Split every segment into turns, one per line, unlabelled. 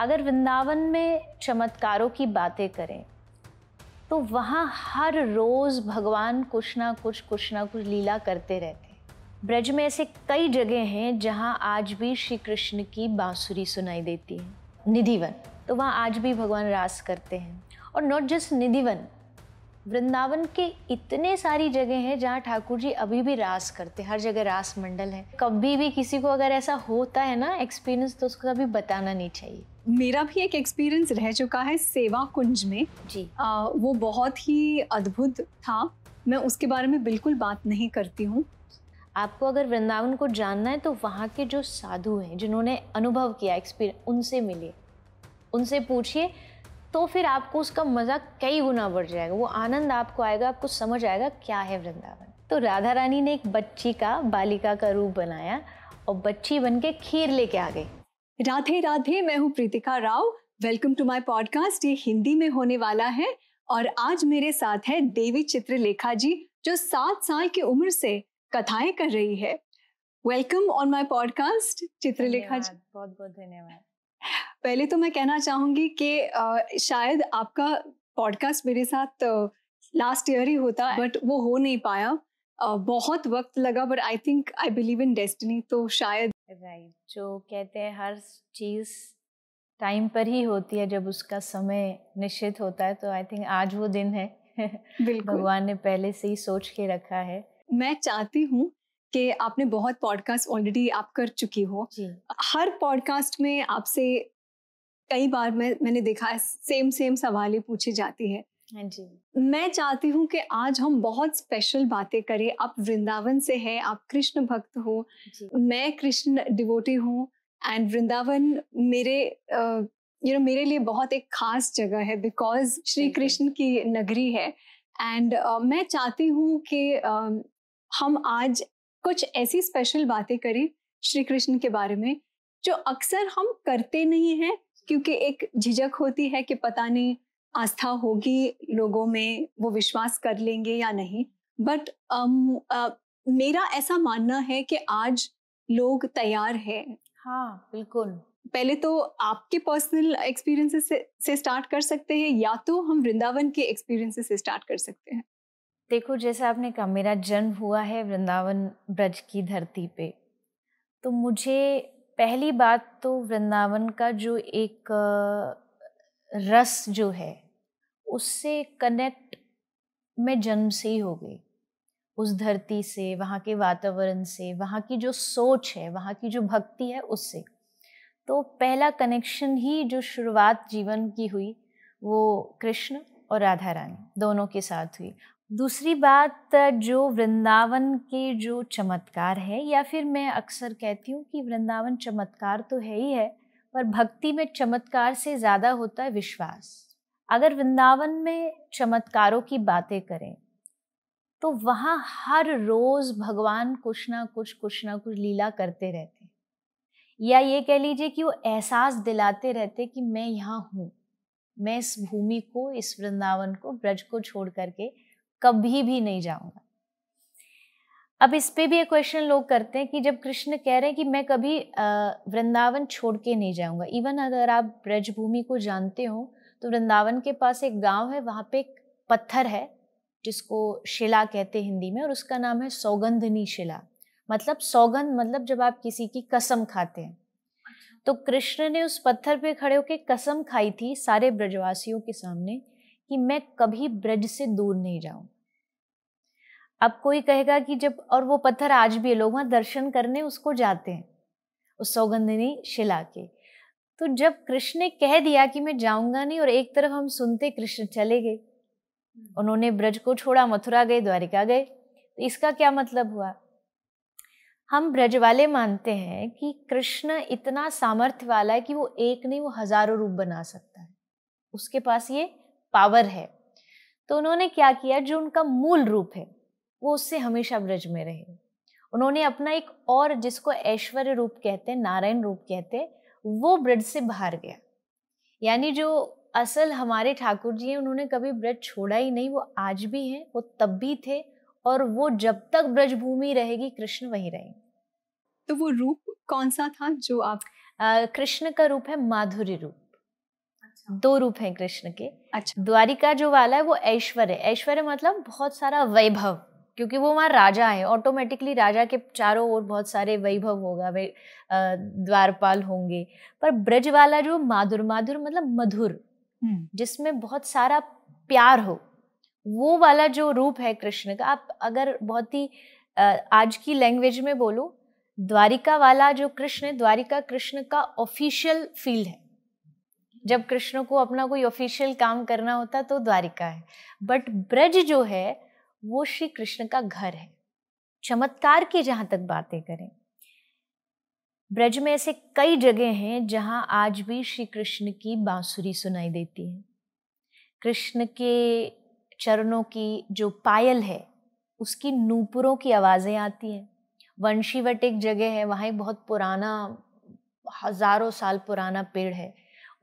अगर वृंदावन में चमत्कारों की बातें करें तो वहाँ हर रोज़ भगवान कुछ ना कुछ कुछ ना कुछ लीला करते रहते हैं ब्रज में ऐसे कई जगह हैं जहाँ आज भी श्री कृष्ण की बाँसुरी सुनाई देती है निधिवन तो वहाँ आज भी भगवान रास करते हैं और नॉट जस्ट निधिवन वृंदावन के इतने सारी जगह हैं जहाँ ठाकुर जी अभी भी रास करते हर जगह रास मंडल है कभी भी किसी को अगर ऐसा
होता है ना एक्सपीरियंस तो उसको कभी बताना नहीं चाहिए मेरा भी एक एक्सपीरियंस रह चुका है सेवा कुंज में जी आ, वो बहुत ही अद्भुत था मैं उसके बारे में बिल्कुल बात नहीं करती हूँ आपको अगर वृंदावन को जानना है तो वहाँ के जो
साधु हैं जिन्होंने अनुभव किया एक्सपीरियंस उनसे मिलिए उनसे पूछिए तो फिर आपको उसका मज़ा कई गुना बढ़ जाएगा वो आनंद आपको आएगा आपको समझ आएगा क्या है वृंदावन तो राधा रानी ने एक बच्ची का बालिका का रूप बनाया और बच्ची बन के
खीर लेके आ गई राधे राधे मैं हूँ Preetika Rao welcome to my podcast ये हिंदी में होने वाला है और आज मेरे साथ है देवी चित्रलेखा जी जो सात साल की उम्र से कथाएं कर रही है welcome on my podcast Chitralekha ji
बहुत बहुत धन्यवाद
पहले तो मैं कहना चाहूंगी कि शायद आपका पॉडकास्ट मेरे साथ लास्ट ईयर ही होता बट वो हो नहीं पाया बहुत वक्त लगा but I think I believe in destiny तो शायद राइट
right. जो कहते हैं हर चीज़
टाइम पर ही होती है जब उसका समय निश्चित होता है तो आई थिंक आज वो दिन है भगवान ने पहले से ही सोच के रखा है मैं चाहती हूँ कि आपने बहुत पॉडकास्ट ऑलरेडी आप कर चुकी हो हर पॉडकास्ट में आपसे कई बार मैं मैंने देखा है सेम सेम सवाल ही पूछी जाती है हाँ जी मैं चाहती हूँ कि आज हम बहुत स्पेशल बातें करें आप वृंदावन से हैं आप कृष्ण भक्त हो मैं कृष्ण डिवोटी हूँ एंड वृंदावन मेरे uh, you you know know, मेरे लिए बहुत एक खास जगह है बिकॉज श्री कृष्ण की नगरी है एंड uh, मैं चाहती हूँ कि uh, हम आज कुछ ऐसी स्पेशल बातें करें श्री कृष्ण के बारे में जो अक्सर हम करते नहीं हैं क्योंकि एक झिझक होती है कि पता नहीं आस्था होगी लोगों में वो विश्वास कर लेंगे या नहीं बट um, uh, मेरा ऐसा मानना है कि आज लोग तैयार है हाँ बिल्कुल पहले तो आपके पर्सनल एक्सपीरियंसेस से, से स्टार्ट कर सकते हैं या तो हम वृंदावन के एक्सपीरियंसेस से स्टार्ट कर सकते हैं देखो जैसे आपने कहा
मेरा जन्म हुआ है वृंदावन ब्रज की धरती पे तो मुझे पहली बात तो वृंदावन का जो एक रस जो है उससे कनेक्ट में जन्म से ही हो गई उस धरती से वहाँ के वातावरण से वहाँ की जो सोच है वहाँ की जो भक्ति है उससे तो पहला कनेक्शन ही जो शुरुआत जीवन की हुई वो कृष्ण और राधा रानी दोनों के साथ हुई दूसरी बात जो वृंदावन के जो चमत्कार है या फिर मैं अक्सर कहती हूँ कि वृंदावन चमत्कार तो है ही है पर भक्ति में चमत्कार से ज़्यादा होता है विश्वास अगर वृंदावन में चमत्कारों की बातें करें तो वहाँ हर रोज़ भगवान कुछ ना कुछ कुछ ना कुछ लीला करते रहते या ये कह लीजिए कि वो एहसास दिलाते रहते कि मैं यहाँ हूँ मैं इस भूमि को इस वृंदावन को ब्रज को छोड़ करके कभी भी नहीं जाऊंगा अब इस पे भी एक क्वेश्चन लोग करते हैं कि जब कृष्ण कह रहे हैं कि मैं कभी वृंदावन छोड़ के नहीं जाऊंगा इवन अगर आप ब्रजभूमि को जानते हो तो वृंदावन के पास एक गांव है वहाँ पे एक पत्थर है जिसको शिला कहते हैं हिंदी में और उसका नाम है सौगंधनी शिला मतलब सौगंध मतलब जब आप किसी की कसम खाते हैं अच्छा। तो कृष्ण ने उस पत्थर पे खड़े होकर कसम खाई थी सारे ब्रजवासियों के सामने कि मैं कभी ब्रज से दूर नहीं जाऊं अब कोई कहेगा कि जब और वो पत्थर आज भी लोग वहां दर्शन करने उसको जाते हैं उस सौगंधनी शिला के तो जब कृष्ण ने कह दिया कि मैं जाऊंगा नहीं और एक तरफ हम सुनते कृष्ण चले गए उन्होंने ब्रज को छोड़ा मथुरा गए द्वारिका गए तो इसका क्या मतलब हुआ हम ब्रज वाले मानते हैं कि कृष्ण इतना सामर्थ्य वाला है कि वो एक नहीं वो हजारों रूप बना सकता है उसके पास ये पावर है तो उन्होंने क्या किया जो उनका मूल रूप है वो उससे हमेशा ब्रज में रहे उन्होंने अपना एक और जिसको ऐश्वर्य रूप कहते हैं नारायण रूप कहते हैं वो ब्रज से बाहर गया यानी जो असल हमारे ठाकुर जी हैं उन्होंने कभी ब्रज छोड़ा ही नहीं वो आज भी हैं वो तब भी थे और वो जब तक ब्रजभूमि रहेगी कृष्ण वहीं रहेंगे तो वो रूप कौन सा था जो आप कृष्ण का रूप है माधुरी रूप हाँ। दो रूप हैं कृष्ण के अच्छा द्वारिका जो वाला है वो ऐश्वर्य ऐश्वर्य मतलब बहुत सारा वैभव क्योंकि वो वहाँ राजा है ऑटोमेटिकली राजा के चारों ओर बहुत सारे वैभव होगा वे द्वारपाल होंगे पर ब्रज वाला जो माधुर माधुर मतलब मधुर हम्म। जिसमें बहुत सारा प्यार हो वो वाला जो रूप है कृष्ण का आप अगर बहुत ही आज की लैंग्वेज में बोलूँ द्वारिका वाला जो कृष्ण है द्वारिका कृष्ण का ऑफिशियल फील्ड है जब कृष्ण को अपना कोई ऑफिशियल काम करना होता तो द्वारिका है बट ब्रज जो है वो श्री कृष्ण का घर है चमत्कार की जहाँ तक बातें करें ब्रज में ऐसे कई जगह हैं जहाँ आज भी श्री कृष्ण की बांसुरी सुनाई देती है कृष्ण के चरणों की जो पायल है उसकी नूपुरों की आवाज़ें आती हैं वंशीवट एक जगह है वहाँ एक बहुत पुराना हजारों साल पुराना पेड़ है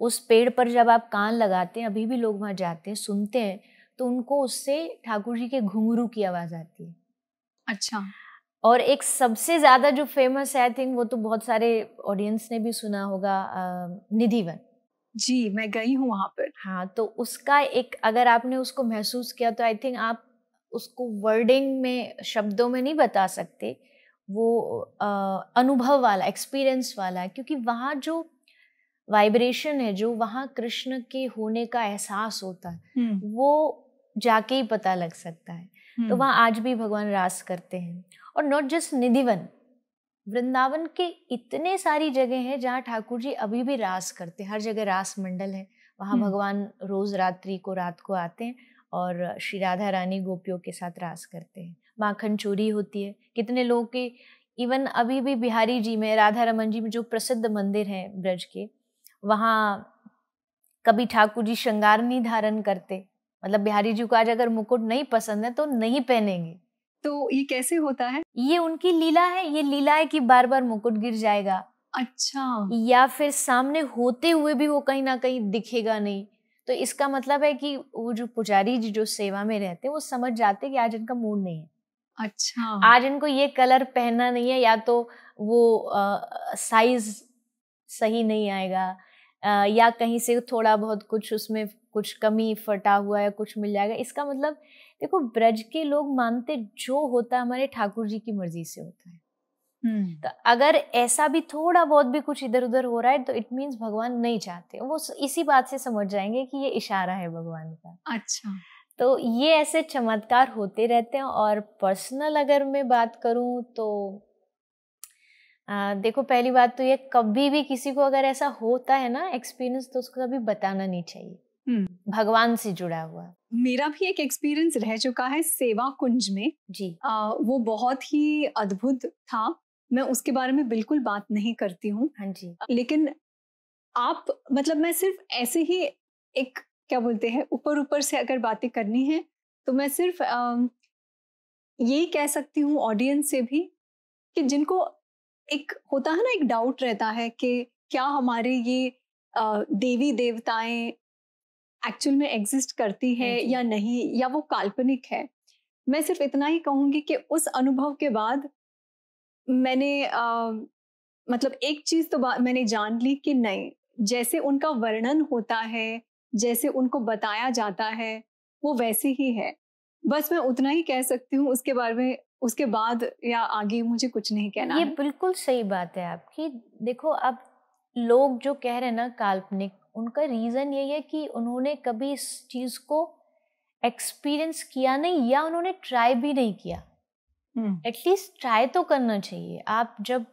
उस पेड़ पर जब आप कान लगाते हैं अभी भी लोग वहाँ जाते हैं सुनते हैं तो उनको उससे ठाकुर जी के घुंघरू की आवाज़ आती है अच्छा और एक सबसे ज़्यादा जो फेमस है आई थिंक वो तो बहुत सारे ऑडियंस ने भी सुना होगा निधिवन जी मैं गई हूँ वहाँ पर हाँ तो उसका एक अगर आपने उसको महसूस किया तो आई थिंक आप उसको वर्डिंग में शब्दों में नहीं बता सकते वो आ, अनुभव वाला एक्सपीरियंस वाला क्योंकि वहाँ जो वाइब्रेशन है जो वहाँ कृष्ण के होने का एहसास होता है हम्म। वो जाके ही पता लग सकता है तो हम्म। वहाँ आज भी भगवान रास करते हैं और नॉट जस्ट निधिवन वृंदावन के इतने सारी जगह हैं जहाँ ठाकुर जी अभी भी रास करते हैं हर जगह रास मंडल है वहाँ हम्म। भगवान रोज रात्रि को रात को आते हैं और श्री राधा रानी गोपियों के साथ रास करते हैं माखन चोरी होती है कितने लोगों के इवन अभी भी बिहारी जी में राधा रमन जी में जो प्रसिद्ध मंदिर हैं ब्रज के वहाँ कभी ठाकुर जी श्रृंगार नहीं धारण करते मतलब बिहारी जी को आज अगर मुकुट नहीं पसंद है तो नहीं पहनेंगे तो ये कैसे होता है ये उनकी लीला है ये लीला है कि बार बार मुकुट गिर जाएगा अच्छा या फिर सामने होते हुए भी वो कहीं ना कहीं दिखेगा नहीं तो इसका मतलब है कि वो जो पुजारी जी जो सेवा में रहते हैं वो समझ जाते कि आज इनका मूड नहीं है अच्छा आज इनको ये कलर पहनना नहीं है या तो वो साइज सही नहीं आएगा या कहीं से थोड़ा बहुत कुछ उसमें कुछ कमी फटा हुआ या कुछ मिल जाएगा इसका मतलब देखो ब्रज के लोग मानते जो होता है हमारे ठाकुर जी की मर्जी से होता है हम्म। तो अगर ऐसा भी थोड़ा बहुत भी कुछ इधर उधर हो रहा है तो इट मीन्स भगवान नहीं चाहते वो इसी बात से समझ जाएंगे कि ये इशारा है भगवान का अच्छा तो ये ऐसे चमत्कार होते रहते हैं और पर्सनल अगर मैं बात करूं तो आ, देखो पहली बात तो ये कभी भी किसी को अगर ऐसा होता है ना एक्सपीरियंस तो उसको कभी बताना नहीं चाहिए
हम्म।
भगवान से जुड़ा हुआ मेरा भी एक एक्सपीरियंस रह चुका है सेवा कुंज में जी आ, वो बहुत ही अद्भुत था मैं उसके बारे में बिल्कुल बात नहीं करती हूँ हाँ जी लेकिन आप मतलब मैं सिर्फ ऐसे ही एक क्या बोलते हैं ऊपर ऊपर से अगर बातें करनी है तो मैं सिर्फ यही कह सकती हूँ ऑडियंस से भी कि जिनको एक होता है ना एक डाउट रहता है कि क्या हमारे ये देवी देवताएं एक्चुअल में एग्जिस्ट करती है या नहीं या वो काल्पनिक है मैं सिर्फ इतना ही कहूंगी कि उस अनुभव के बाद मैंने आ, मतलब एक चीज तो मैंने जान ली कि नहीं जैसे उनका वर्णन होता है जैसे उनको बताया जाता है वो वैसे ही है बस मैं उतना ही कह सकती हूँ उसके बारे में उसके बाद या आगे मुझे कुछ नहीं कहना ये बिल्कुल सही बात है आपकी देखो
अब लोग जो कह रहे हैं ना काल्पनिक उनका रीज़न यही है कि उन्होंने कभी इस चीज़ को एक्सपीरियंस किया नहीं या उन्होंने ट्राई भी नहीं किया एटलीस्ट hmm. ट्राई तो करना चाहिए आप जब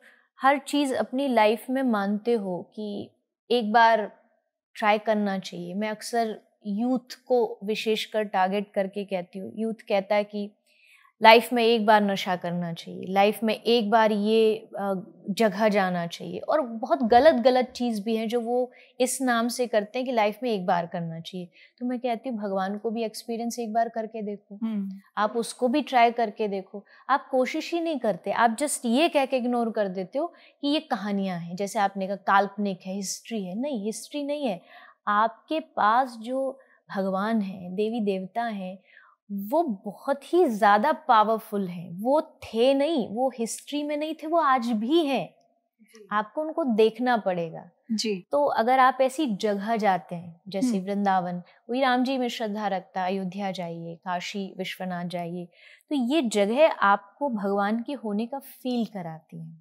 हर चीज़ अपनी लाइफ में मानते हो कि एक बार ट्राई करना चाहिए मैं अक्सर यूथ को विशेषकर टारगेट करके कहती हूँ यूथ कहता है कि लाइफ में एक बार नशा करना चाहिए लाइफ में एक बार ये जगह जाना चाहिए और बहुत गलत गलत चीज़ भी है जो वो इस नाम से करते हैं कि लाइफ में एक बार करना चाहिए तो मैं कहती हूँ भगवान को भी एक्सपीरियंस एक बार करके देखो हम्म। आप उसको भी ट्राई करके देखो आप कोशिश ही नहीं करते आप जस्ट ये कह के इग्नोर कर देते हो कि ये कहानियाँ हैं जैसे आपने कहा काल्पनिक है हिस्ट्री है नहीं हिस्ट्री नहीं है आपके पास जो भगवान हैं देवी देवता हैं वो बहुत ही ज्यादा पावरफुल हैं वो थे नहीं वो हिस्ट्री में नहीं थे वो आज भी हैं आपको उनको देखना पड़ेगा जी तो अगर आप ऐसी जगह जाते हैं जैसे हम्म। वृंदावन वही राम जी में श्रद्धा रखता अयोध्या जाइए काशी विश्वनाथ जाइए तो ये जगह आपको भगवान के होने का फील कराती है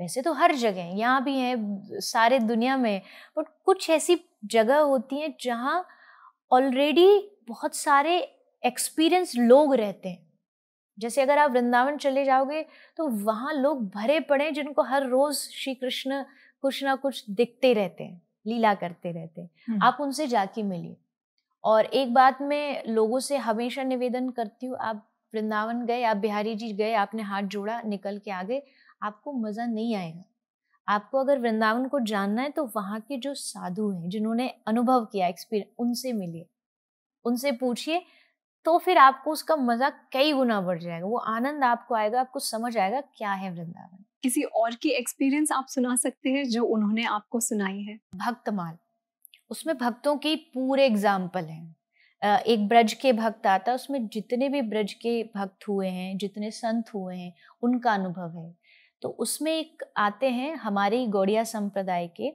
वैसे तो हर जगह यहाँ भी है सारे दुनिया में बट कुछ ऐसी जगह होती हैं जहाँ ऑलरेडी बहुत सारे एक्सपीरियंस लोग रहते हैं जैसे अगर आप वृंदावन चले जाओगे तो वहाँ लोग भरे पड़े जिनको हर रोज श्री कृष्ण कुछ ना कुछ दिखते रहते हैं लीला करते रहते हैं हम्म। आप उनसे जाके मिलिए और एक बात मैं लोगों से हमेशा निवेदन करती हूँ आप वृंदावन गए आप बिहारी जी गए आपने हाथ जोड़ा निकल के आगे आपको मज़ा नहीं आएगा आपको अगर वृंदावन को जानना है तो वहाँ के जो साधु हैं जिन्होंने अनुभव किया एक्सपीरियंस उनसे मिलिए उनसे पूछिए तो फिर आपको उसका मजा कई गुना बढ़ जाएगा वो आनंद
आपको आएगा आपको समझ आएगा क्या है वृंदावन किसी और की एक्सपीरियंस आप सुना सकते हैं जो उन्होंने आपको सुनाई है भक्तमाल उसमें भक्तों की पूरे एग्जाम्पल
हैं एक ब्रज के भक्त आता है उसमें जितने भी ब्रज के भक्त हुए हैं जितने संत हुए हैं उनका अनुभव है तो उसमें एक आते हैं हमारे गौड़िया संप्रदाय के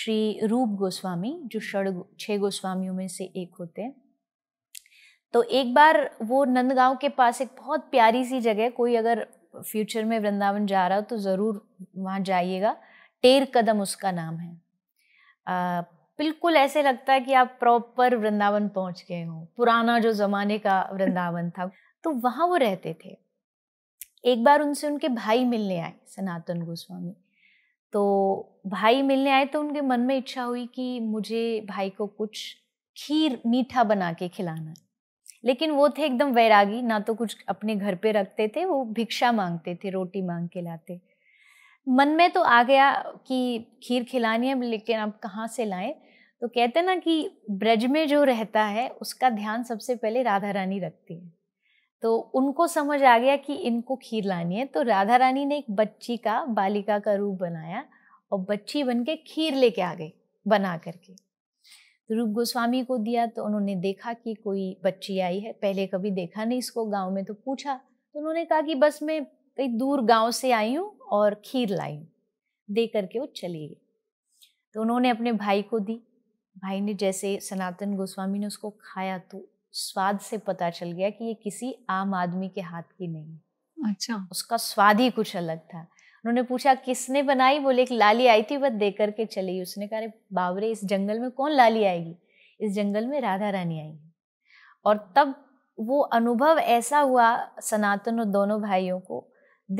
श्री रूप गोस्वामी जो षड़ छः गोस्वामियों में से एक होते हैं तो एक बार वो नंदगांव के पास एक बहुत प्यारी सी जगह है कोई अगर फ्यूचर में वृंदावन जा रहा हो तो ज़रूर वहाँ जाइएगा टेर कदम उसका नाम है आ, बिल्कुल ऐसे लगता है कि आप प्रॉपर वृंदावन पहुँच गए हों पुराना जो ज़माने का वृंदावन था तो वहाँ वो रहते थे एक बार उनसे उनके भाई मिलने आए सनातन गोस्वामी तो भाई मिलने आए तो उनके मन में इच्छा हुई कि मुझे भाई को कुछ खीर मीठा बना के खिलाना है लेकिन वो थे एकदम वैरागी ना तो कुछ अपने घर पे रखते थे वो भिक्षा मांगते थे रोटी मांग के लाते मन में तो आ गया कि खीर खिलानी है लेकिन अब कहाँ से लाएं तो कहते ना कि ब्रज में जो रहता है उसका ध्यान सबसे पहले राधा रानी रखती है तो उनको समझ आ गया कि इनको खीर लानी है तो राधा रानी ने एक बच्ची का बालिका का रूप बनाया और बच्ची बन के खीर लेके आ गई बना करके तो रूप गोस्वामी को दिया तो उन्होंने देखा कि कोई बच्ची आई है पहले कभी देखा नहीं इसको गांव में तो पूछा तो उन्होंने कहा कि बस मैं कहीं दूर गांव से आई हूँ और खीर लाई दे करके वो चली गई तो उन्होंने अपने भाई को दी भाई ने जैसे सनातन गोस्वामी ने उसको खाया तो स्वाद से पता चल गया कि ये किसी आम आदमी के हाथ की नहीं अच्छा उसका स्वाद ही कुछ अलग था उन्होंने पूछा किसने बनाई बोले एक लाली आई थी वह दे करके चली उसने कहा बावरे इस जंगल में कौन लाली आएगी इस जंगल में राधा रानी आएगी और तब वो अनुभव ऐसा हुआ सनातन और दोनों भाइयों को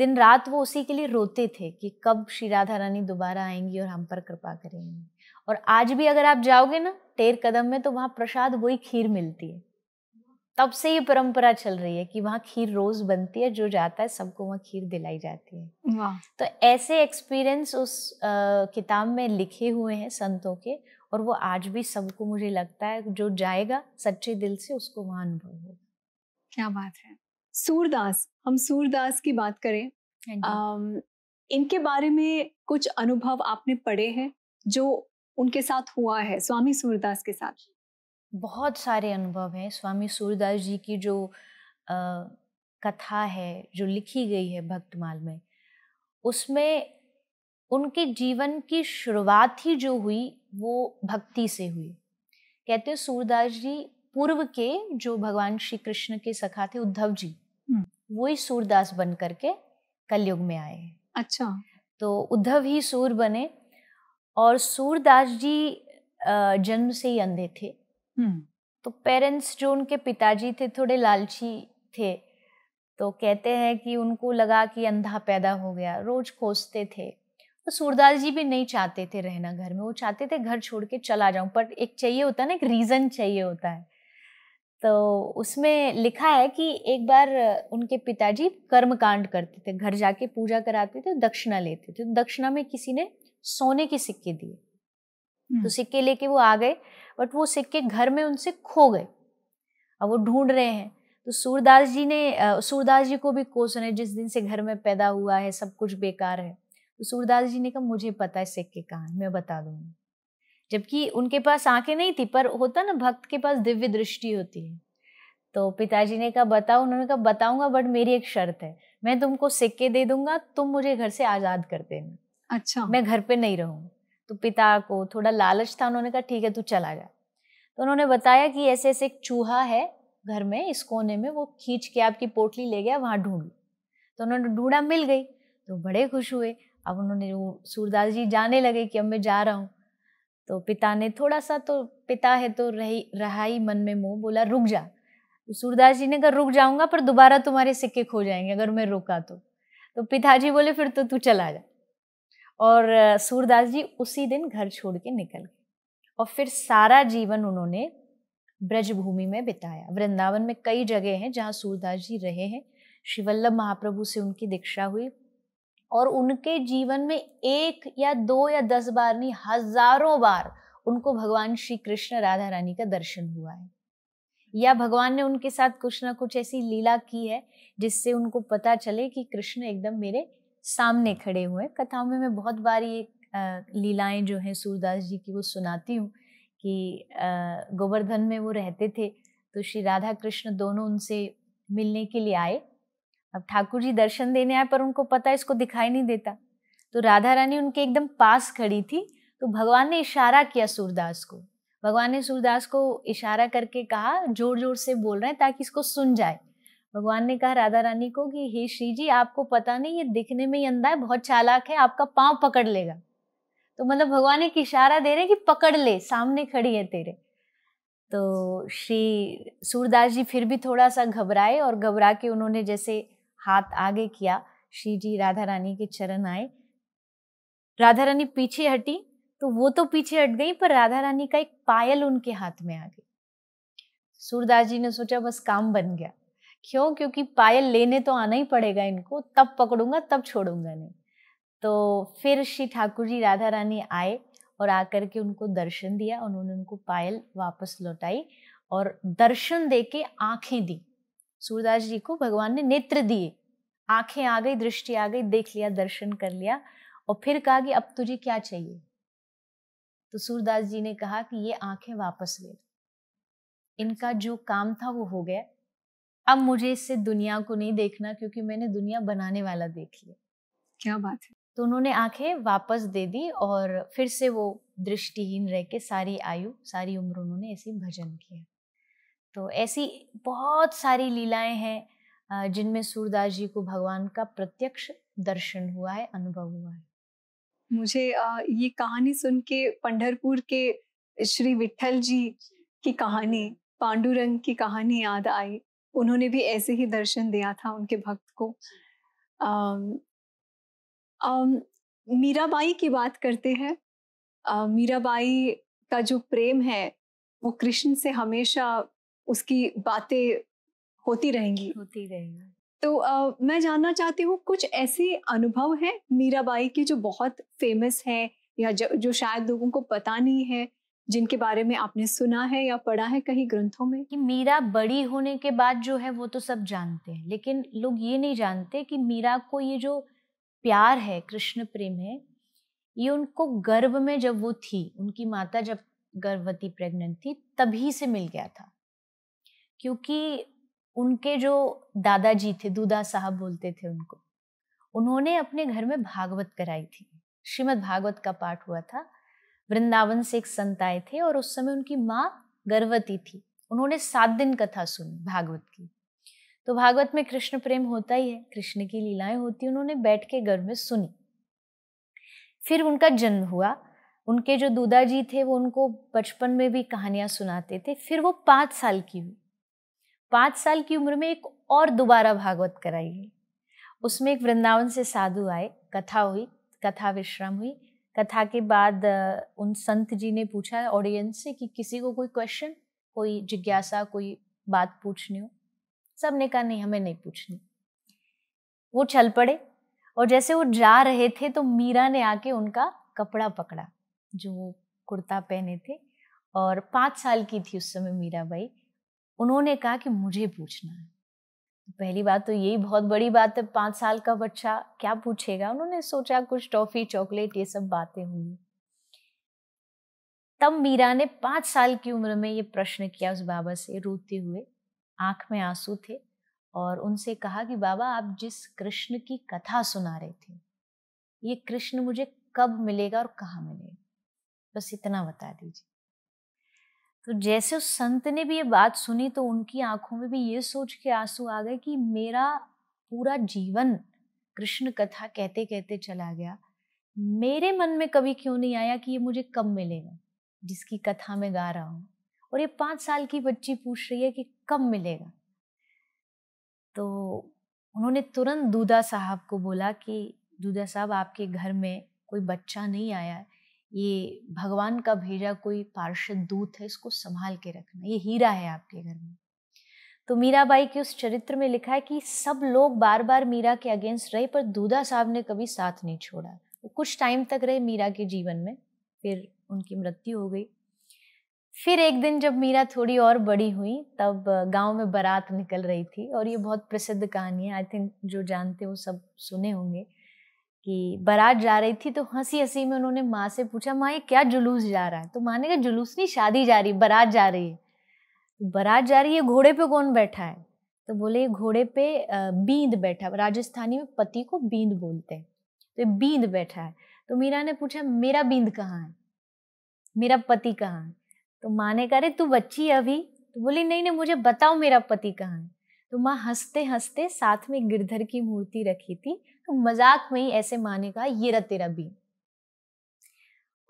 दिन रात वो उसी के लिए रोते थे कि कब श्री राधा रानी दोबारा आएंगी और हम पर कृपा करेंगी और आज भी अगर आप जाओगे ना टेर कदम में तो वहाँ प्रसाद वही खीर मिलती है तब से ये परंपरा चल रही है कि वहाँ खीर रोज बनती है जो जाता है सबको वहाँ खीर दिलाई जाती है तो ऐसे एक्सपीरियंस उस आ, किताब में लिखे हुए हैं संतों के और वो आज भी सबको मुझे लगता है जो जाएगा सच्चे दिल से उसको वहाँ अनुभव होगा क्या बात है
सूरदास हम सूरदास की बात करें हाँ इनके बारे में कुछ अनुभव आपने पढ़े हैं जो उनके साथ हुआ है स्वामी सूरदास के साथ बहुत
सारे अनुभव हैं स्वामी सूरदास जी की जो आ, कथा है जो लिखी गई है भक्तमाल में उसमें उनके जीवन की शुरुआत ही जो हुई वो भक्ति से हुई कहते हैं सूरदास जी पूर्व के जो भगवान श्री कृष्ण के सखा थे उद्धव जी वही सूरदास बन करके कलयुग में आए अच्छा तो उद्धव ही सूर बने और सूरदास जी जन्म से ही अंधे थे हम्म। तो पेरेंट्स जो उनके पिताजी थे थोड़े लालची थे तो कहते हैं कि उनको लगा कि अंधा पैदा हो गया रोज खोजते थे तो सूरदास जी भी नहीं चाहते थे रहना घर में वो चाहते थे घर छोड़ के चला जाऊं पर एक चाहिए होता है ना एक रीज़न चाहिए होता है तो उसमें लिखा है कि एक बार उनके पिताजी कर्मकांड करते थे घर जाके पूजा कराते थे दक्षिणा लेते थे तो दक्षिणा में किसी ने सोने के सिक्के दिए तो हम्म। सिक्के लेके वो आ गए बट वो सिक्के घर में उनसे खो गए अब वो ढूंढ रहे हैं तो सूरदास जी ने सूरदास जी को भी क्वेश्चन है जिस दिन से घर में पैदा हुआ है सब कुछ बेकार है तो सूरदास जी ने कहा मुझे पता है सिक्के कहाँ मैं बता दूंगी जबकि उनके पास आंखें नहीं थी पर होता ना भक्त के पास दिव्य दृष्टि होती है तो पिताजी ने कहा बताओ उन्होंने कहा बताऊंगा बट मेरी एक शर्त है मैं तुमको सिक्के दे दूंगा तुम मुझे घर से आज़ाद कर देना अच्छा मैं घर पे नहीं रहूंगा तो पिता को थोड़ा लालच था उन्होंने कहा ठीक है तू चला जा तो उन्होंने बताया कि ऐसे ऐसे एक चूहा है घर में इस कोने में वो खींच के आपकी पोटली ले गया वहाँ ढूंढ तो उन्होंने ढूंढा मिल गई तो बड़े खुश हुए अब उन्होंने वो सूरदास जी जाने लगे कि अब मैं जा रहा हूँ तो पिता ने थोड़ा सा तो पिता है तो रही रहा ही मन में मुँह बोला रुक जा तो सूरदास जी ने कहा रुक जाऊँगा पर दोबारा तुम्हारे सिक्के खो जाएंगे अगर मैं रुका तो तो पिताजी बोले फिर तो तू चला जा और सूरदास जी उसी दिन घर छोड़ के निकल गए और फिर सारा जीवन उन्होंने ब्रजभूमि में बिताया वृंदावन में कई जगह हैं जहाँ सूरदास जी रहे हैं शिवल्लभ महाप्रभु से उनकी दीक्षा हुई और उनके जीवन में एक या दो या दस बार नहीं हजारों बार उनको भगवान श्री कृष्ण राधा रानी का दर्शन हुआ है या भगवान ने उनके साथ कुछ ना कुछ ऐसी लीला की है जिससे उनको पता चले कि कृष्ण एकदम मेरे सामने खड़े हुए कथाओं में मैं बहुत बार ये लीलाएं जो हैं सूरदास जी की वो सुनाती हूँ कि गोवर्धन में वो रहते थे तो श्री राधा कृष्ण दोनों उनसे मिलने के लिए आए अब ठाकुर जी दर्शन देने आए पर उनको पता इसको दिखाई नहीं देता तो राधा रानी उनके एकदम पास खड़ी थी तो भगवान ने इशारा किया सूरदास को भगवान ने सूरदास को इशारा करके कहा जोर जोर से बोल रहे हैं ताकि इसको सुन जाए भगवान ने कहा राधा रानी को कि हे श्री जी आपको पता नहीं ये दिखने में ही अंधा है बहुत चालाक है आपका पांव पकड़ लेगा तो मतलब भगवान एक इशारा दे रहे कि पकड़ ले सामने खड़ी है तेरे तो श्री सूरदास जी फिर भी थोड़ा सा घबराए और घबरा के उन्होंने जैसे हाथ आगे किया श्री जी राधा रानी के चरण आए राधा रानी पीछे हटी तो वो तो पीछे हट गई पर राधा रानी का एक पायल उनके हाथ में आ गई सूरदास जी ने सोचा बस काम बन गया क्यों क्योंकि पायल लेने तो आना ही पड़ेगा इनको तब पकड़ूंगा तब छोड़ूंगा नहीं तो फिर श्री ठाकुर जी राधा रानी आए और आकर के उनको दर्शन दिया उन्होंने उनको पायल वापस लौटाई और दर्शन दे के आँखें दी सूरदास जी को भगवान ने नेत्र दिए आँखें आ गई दृष्टि आ गई देख लिया दर्शन कर लिया और फिर कहा कि अब तुझे क्या चाहिए तो सूरदास जी ने कहा कि ये आँखें वापस ले इनका जो काम था वो हो गया अब मुझे इससे दुनिया को नहीं देखना क्योंकि मैंने दुनिया बनाने वाला देख लिया क्या बात है तो उन्होंने आंखें वापस दे दी और फिर से वो दृष्टिहीन रह के सारी आयु सारी उम्र उन्होंने ऐसे भजन किया तो ऐसी बहुत सारी लीलाएं हैं जिनमें सूरदास जी को
भगवान का प्रत्यक्ष दर्शन हुआ है अनुभव हुआ है मुझे ये कहानी सुन के पंडरपुर के श्री विठल जी की कहानी पांडुरंग की कहानी याद आई उन्होंने भी ऐसे ही दर्शन दिया था उनके भक्त को मीराबाई की बात करते हैं मीराबाई का जो प्रेम है वो कृष्ण से हमेशा उसकी बातें होती रहेंगी होती रहेंगी तो आ, मैं जानना चाहती हूँ कुछ ऐसे अनुभव हैं मीराबाई के जो बहुत फेमस है या जो, जो शायद लोगों को पता नहीं है जिनके बारे में आपने सुना है या पढ़ा है कहीं ग्रंथों में कि मीरा बड़ी होने के बाद जो है वो तो सब जानते हैं लेकिन लोग ये नहीं जानते
कि मीरा को ये जो प्यार है कृष्ण प्रेम है ये उनको गर्भ में जब वो थी उनकी माता जब गर्भवती प्रेग्नेंट थी तभी से मिल गया था क्योंकि उनके जो दादाजी थे दूदा साहब बोलते थे उनको उन्होंने अपने घर में भागवत कराई थी श्रीमद् भागवत का पाठ हुआ था वृंदावन से एक संत आए थे और उस समय उनकी माँ गर्भवती थी उन्होंने सात दिन कथा सुनी भागवत की तो भागवत में कृष्ण प्रेम होता ही है कृष्ण की लीलाएं होती उन्होंने बैठ के घर में सुनी फिर उनका जन्म हुआ उनके जो दूदा जी थे वो उनको बचपन में भी कहानियां सुनाते थे फिर वो पाँच साल की हुई पाँच साल की उम्र में एक और दोबारा भागवत कराई गई उसमें एक वृंदावन से साधु आए कथा हुई कथा विश्राम हुई कथा के बाद उन संत जी ने पूछा ऑडियंस से कि किसी को कोई क्वेश्चन कोई जिज्ञासा कोई बात पूछनी हो सब ने कहा नहीं हमें नहीं पूछनी वो चल पड़े और जैसे वो जा रहे थे तो मीरा ने आके उनका कपड़ा पकड़ा जो कुर्ता पहने थे और पाँच साल की थी उस समय मीरा बाई उन्होंने कहा कि मुझे पूछना है पहली बात तो यही बहुत बड़ी बात है पाँच साल का बच्चा क्या पूछेगा उन्होंने सोचा कुछ टॉफ़ी चॉकलेट ये सब बातें होंगी तब मीरा ने पाँच साल की उम्र में ये प्रश्न किया उस बाबा से रोते हुए आंख में आंसू थे और उनसे कहा कि बाबा आप जिस कृष्ण की कथा सुना रहे थे ये कृष्ण मुझे कब मिलेगा और कहाँ मिलेगा बस इतना बता दीजिए तो जैसे उस संत ने भी ये बात सुनी तो उनकी आंखों में भी ये सोच के आंसू आ गए कि मेरा पूरा जीवन कृष्ण कथा कहते कहते चला गया मेरे मन में कभी क्यों नहीं आया कि ये मुझे कब मिलेगा जिसकी कथा मैं गा रहा हूँ और ये पाँच साल की बच्ची पूछ रही है कि कब मिलेगा तो उन्होंने तुरंत दूधा साहब को बोला कि दूधा साहब आपके घर में कोई बच्चा नहीं आया है ये भगवान का भेजा कोई पार्षद दूत है इसको संभाल के रखना ये हीरा है आपके घर में तो मीराबाई के उस चरित्र में लिखा है कि सब लोग बार बार मीरा के अगेंस्ट रहे पर दूधा साहब ने कभी साथ नहीं छोड़ा वो कुछ टाइम तक रहे मीरा के जीवन में फिर उनकी मृत्यु हो गई फिर एक दिन जब मीरा थोड़ी और बड़ी हुई तब गांव में बारात निकल रही थी और ये बहुत प्रसिद्ध कहानी है आई थिंक जो जानते वो सब सुने होंगे कि बारात जा रही थी तो हंसी हंसी में उन्होंने माँ से पूछा माँ ये क्या जुलूस जा रहा है तो माँ ने कहा जुलूस नहीं शादी जा रही बारात जा रही है तो बारात जा रही है घोड़े पे कौन बैठा है तो बोले घोड़े पे बींद बैठा राजस्थानी में पति को बींद बोलते हैं तो बींद बैठा है तो मीरा ने पूछा मेरा बींद कहाँ है मेरा पति कहाँ है तो माँ ने कहा तू बच्ची है अभी तो बोली नहीं नहीं मुझे बताओ मेरा पति कहाँ है तो माँ हंसते हंसते साथ में गिरधर की मूर्ति रखी थी मजाक में ही ऐसे मानेगा ये रहा तेरा बीन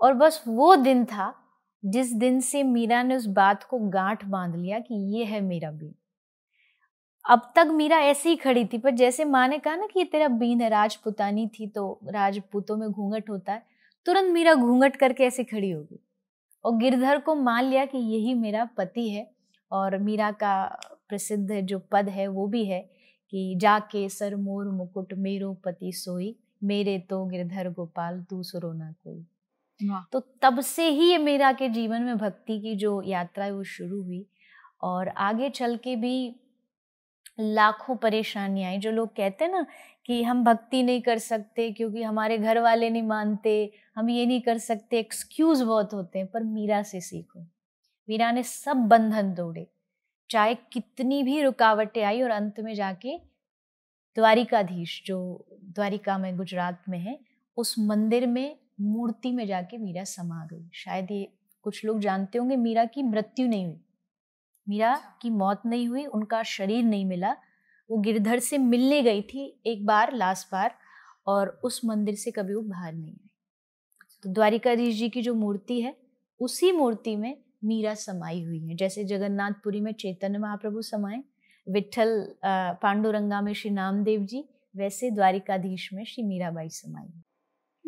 और बस वो दिन था जिस दिन से मीरा ने उस बात को गांठ बांध लिया कि ये है मेरा बीन अब तक मीरा ऐसे ही खड़ी थी पर जैसे माँ ने कहा ना कि ये तेरा बीन है राजपुतानी थी तो राजपूतों में घूंघट होता है तुरंत मीरा घूंघट करके ऐसे खड़ी होगी और गिरधर को मान लिया कि यही मेरा पति है और मीरा का प्रसिद्ध जो पद है वो भी है कि जाके सर मोर मुकुट मेरो पति सोई मेरे तो गिरधर गोपाल दूसरो ना कोई तो तब से ही ये मेरा के जीवन में भक्ति की जो यात्रा है वो शुरू हुई और आगे चल के भी लाखों परेशानियां आई जो लोग कहते हैं ना कि हम भक्ति नहीं कर सकते क्योंकि हमारे घर वाले नहीं मानते हम ये नहीं कर सकते एक्सक्यूज़ बहुत होते हैं पर मीरा से सीखो मीरा ने सब बंधन तोड़े चाहे कितनी भी रुकावटें आई और अंत में जाके द्वारिकाधीश जो द्वारिका में गुजरात में है उस मंदिर में मूर्ति में जाके मीरा समा गई शायद ये कुछ लोग जानते होंगे मीरा की मृत्यु नहीं हुई मीरा अच्छा। की मौत नहीं हुई उनका शरीर नहीं मिला वो गिरधर से मिलने गई थी एक बार लास्ट बार और उस मंदिर से कभी वो बाहर नहीं आई अच्छा। तो द्वारिकाधीश जी की जो मूर्ति है उसी मूर्ति में मीरा समाई हुई है जैसे जगन्नाथपुरी में चैतन्य महाप्रभु समाये विठल पांडुरंगा में श्री नामदेव जी
वैसे द्वारिकाधीश में श्री मीराबाई समाई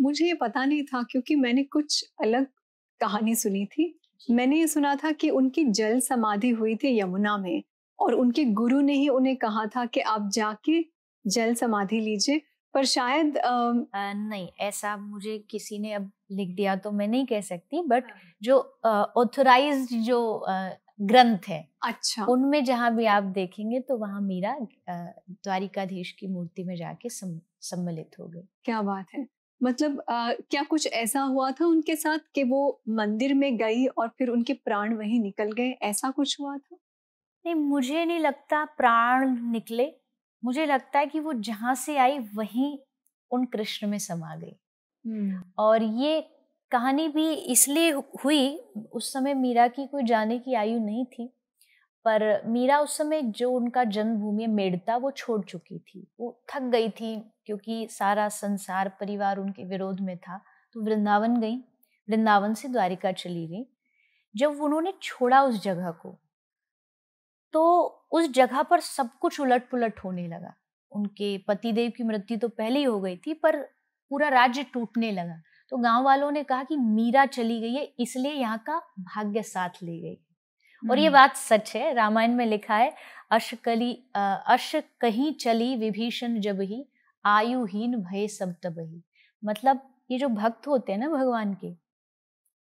मुझे ये पता नहीं था क्योंकि मैंने कुछ अलग कहानी सुनी थी मैंने ये सुना था कि उनकी जल समाधि हुई थी यमुना में और उनके गुरु ने ही उन्हें कहा था कि आप जाके जल समाधि लीजिए पर शायद uh, uh, नहीं ऐसा मुझे किसी ने अब लिख दिया तो
मैं नहीं कह सकती बट हाँ। जो ऑथोराइज uh, जो uh, ग्रंथ है अच्छा उनमें जहाँ भी आप देखेंगे तो वहाँ मीरा द्वारिकाधीश की मूर्ति में जाके सम, सम्मिलित हो गई
क्या बात है मतलब आ, क्या कुछ ऐसा हुआ था उनके साथ कि वो मंदिर में गई और फिर उनके प्राण वहीं निकल गए ऐसा कुछ हुआ था नहीं मुझे नहीं लगता प्राण निकले मुझे लगता है कि वो जहाँ से
आई वहीं उन कृष्ण में समा गई हम्म। और ये कहानी भी इसलिए हुई उस समय मीरा की कोई जाने की आयु नहीं थी पर मीरा उस समय जो उनका जन्मभूमि मेड़ता वो छोड़ चुकी थी वो थक गई थी क्योंकि सारा संसार परिवार उनके विरोध में था तो वृंदावन गई वृंदावन से द्वारिका चली गई जब उन्होंने छोड़ा उस जगह को तो उस जगह पर सब कुछ उलट पुलट होने लगा उनके पतिदेव की मृत्यु तो पहले ही हो गई थी पर पूरा राज्य टूटने लगा तो गांव वालों ने कहा कि मीरा चली गई है इसलिए यहाँ का भाग्य साथ ले गई और ये हम्म। बात सच है रामायण में लिखा है अशकली अश कहीं चली विभीषण जब ही आयुहीन भय सब तब ही मतलब ये जो भक्त होते हैं ना भगवान के